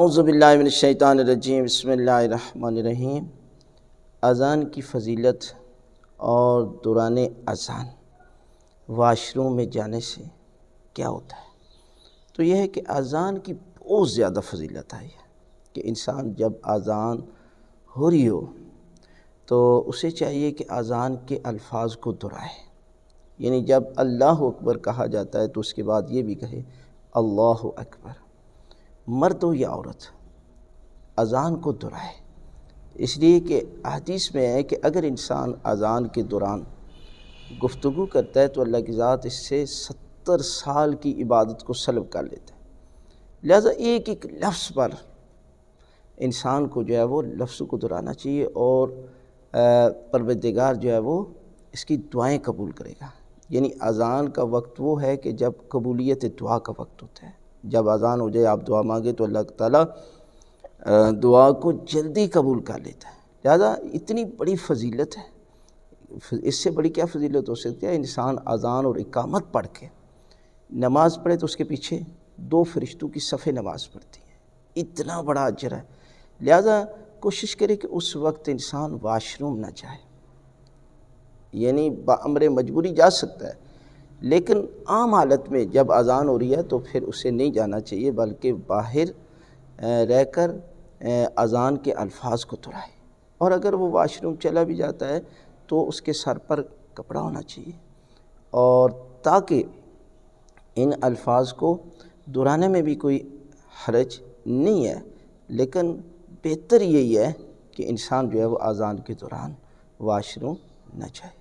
अज़बिल्लिनशैतानरजीम बसमीम अज़ान की फजीलत और दुरान अज़ान वाशरूम में जाने से क्या होता है तो यह है कि अज़ान की बहुत ज़्यादा फजीलत आई है कि इंसान जब अज़ान हो रही हो तो उसे चाहिए कि अज़ान के अल्फाज को दोहराए यानी जब अल्लाह अकबर कहा जाता है तो उसके बाद ये भी कहे अल्लाह अकबर मर्द हो या औरत अजान को दोहराए इसलिए कि अदीस में है कि अगर इंसान अजान के दौरान गुफ्तु करता है तो अल्लाह की ज़ात इससे सत्तर साल की इबादत को सलब कर लेता है लिहाजा एक एक लफ्ज़ पर इंसान को जो है वो लफ्ज़ को दोहराना चाहिए और परवदगार जो है वो इसकी दुआएँ कबूल करेगा यानी अजान का वक्त वो है कि जब कबूलियत दुआ का वक्त होता है जब अज़ान हो जाए आप दुआ मांगे तो अल्लाह ताला दुआ को जल्दी कबूल कर लेता है लिहाजा इतनी बड़ी फजीलत है इससे बड़ी क्या फजीलत हो सकती है इंसान अज़ान और इकामत पढ़ के नमाज़ पढ़े तो उसके पीछे दो फरिश्तों की सफ़े नमाज़ पढ़ती है इतना बड़ा अजर है लिहाजा कोशिश करे कि उस वक्त इंसान वाशरूम ना जाए यानी बामर मजबूरी जा सकता है लेकिन आम हालत में जब अज़ान हो रही है तो फिर उसे नहीं जाना चाहिए बल्कि बाहर रह कर अज़ान के अल्फाज को तोड़ाए और अगर वो वाशरूम चला भी जाता है तो उसके सर पर कपड़ा होना चाहिए और ताकि इन अल्फाज को दोहराने में भी कोई हरज नहीं है लेकिन बेहतर यही है कि इंसान जो है वो अज़ान के दौरान वाशरूम न जाए